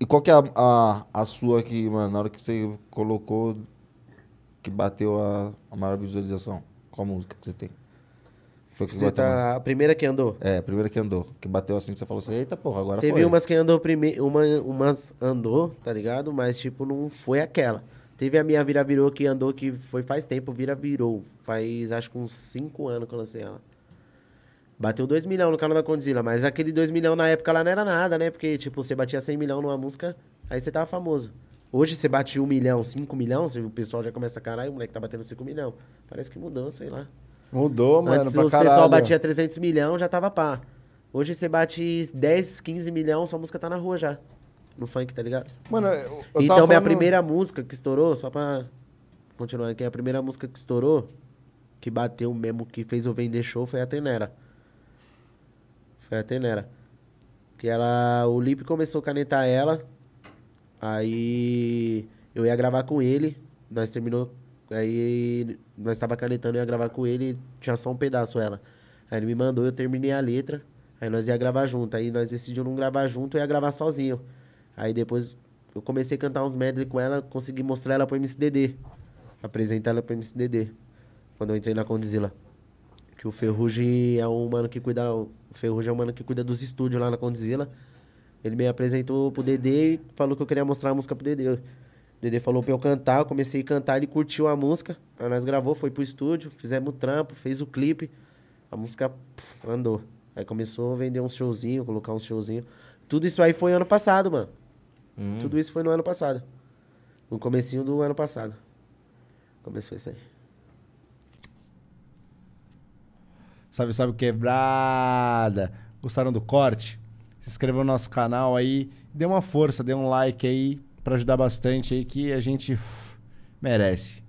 E qual que é a, a, a sua que, mano, na hora que você colocou, que bateu a, a maior visualização? Qual música que você tem? Foi que você, tá a primeira que andou? É, a primeira que andou. Que bateu assim, que você falou assim, eita porra, agora Teve foi. Teve umas que andou primeiro, uma, umas andou, tá ligado? Mas, tipo, não foi aquela. Teve a minha Vira Virou que andou, que foi faz tempo, Vira Virou. Faz acho que uns 5 anos que eu lancei ela. Bateu 2 milhões no canal da Condzilla, mas aquele 2 milhões na época lá não era nada, né? Porque, tipo, você batia 100 milhões numa música, aí você tava famoso. Hoje você bate 1 milhão, 5 milhões, o pessoal já começa a caralho, o moleque tá batendo 5 milhões. Parece que mudou, sei lá. Mudou, mano, Antes, pra os caralho. pessoal batia 300 milhões, já tava pá. Hoje você bate 10, 15 milhões, sua música tá na rua já no funk, tá ligado? Mano, eu, eu Então, minha falando... primeira música que estourou, só pra continuar aqui, a primeira música que estourou, que bateu mesmo, que fez o vender show, foi a Tenera. Foi a Tenera. Que ela. O Lipe começou a canetar ela. Aí eu ia gravar com ele. Nós terminou. Aí nós tava canetando, eu ia gravar com ele, tinha só um pedaço ela. Aí ele me mandou, eu terminei a letra. Aí nós ia gravar junto. Aí nós decidimos não gravar junto, eu ia gravar sozinho. Aí depois eu comecei a cantar uns medley com ela, consegui mostrar ela pro MCDD. Apresentar ela pro MCDD. Quando eu entrei na Condizila. Que o Ferrugem é um mano que cuida... O Ferrugem é um mano que cuida dos estúdios lá na Condizila. Ele me apresentou pro DD e falou que eu queria mostrar a música pro DD. O DD falou pra eu cantar, eu comecei a cantar, ele curtiu a música. Aí nós gravou, foi pro estúdio, fizemos o trampo, fez o clipe. A música andou. Aí começou a vender uns showzinhos, colocar uns showzinhos. Tudo isso aí foi ano passado, mano. Hum. Tudo isso foi no ano passado. No comecinho do ano passado. Começou isso aí. Salve, salve, quebrada! Gostaram do corte? Se inscreva no nosso canal aí. Dê uma força, dê um like aí para ajudar bastante aí que a gente merece.